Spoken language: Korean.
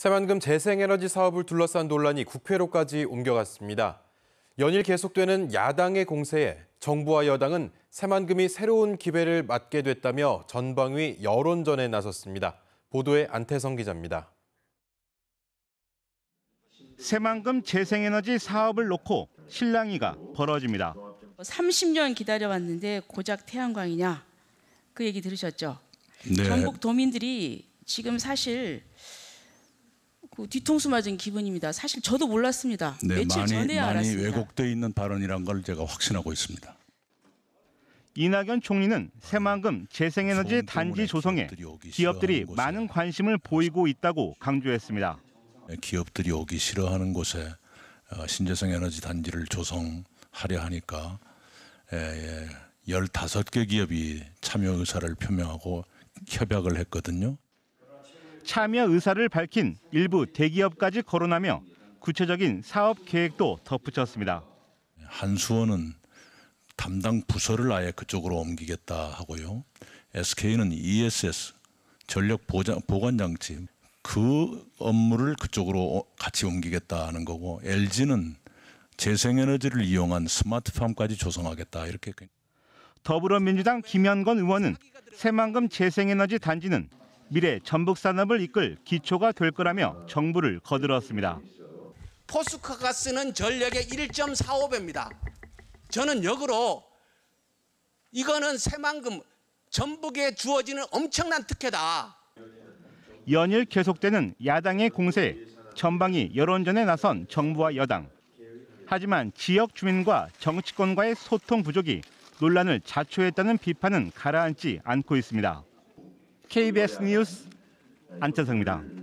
새만금 재생에너지 사업을 둘러싼 논란이 국회로까지 옮겨갔습니다. 연일 계속되는 야당의 공세에 정부와 여당은 새만금이 새로운 기회를 맞게 됐다며 전방위 여론전에 나섰습니다. 보도에 안태성 기자입니다. 새만금 재생에너지 사업을 놓고 실랑이가 벌어집니다. 30년 기다려왔는데 고작 태양광이냐 그 얘기 들으셨죠? 네. 전국 도민들이 지금 사실 그 뒤통수 맞은 기분입니다. 사실 저도 몰랐습니다. 네, 며칠 많이, 전에 알았습니다. 왜곡돼 있는 발언이란 걸 제가 확신하고 있습니다. 이낙연 총리는 새만금 재생에너지 단지 조성에 기업들이 많은 관심을 보이고 있다고 강조했습니다. 네, 기업들이 오기 싫어하는 곳에 어, 신재생 에너지 단지를 조성하려 하니까 15개 예, 예, 기업이 참여 의사를 표명하고 협약을 했거든요. 참여 의사를 밝힌 일부 대기업까지 거론하며 구체적인 사업 계획도 덧붙였습니다. 한수원은 담당 부서를 아예 그쪽으로 옮기겠다 하고요. SK는 ESS 전력 보장, 보관 장치 그 업무를 그쪽으로 어, 같이 옮기겠다 하는 거고 LG는 재생에너지를 이용한 스마트팜까지 조성하겠다 이렇게 더불어민주당 김현건 의원은 새만금 재생에너지 단지는 미래 전북 산업을 이끌 기초가 될 거라며 정부를 거들었습니다. 포스코가 쓰는 전력의 1.45배입니다. 저는 역으로 이거는 새만금 전북에 주어지는 엄청난 특혜다. 연일 계속되는 야당의 공세 전방위 여론전에 나선 정부와 여당. 하지만 지역 주민과 정치권과의 소통 부족이 논란을 자초했다는 비판은 가라앉지 않고 있습니다. KBS 뉴스 안천성입니다.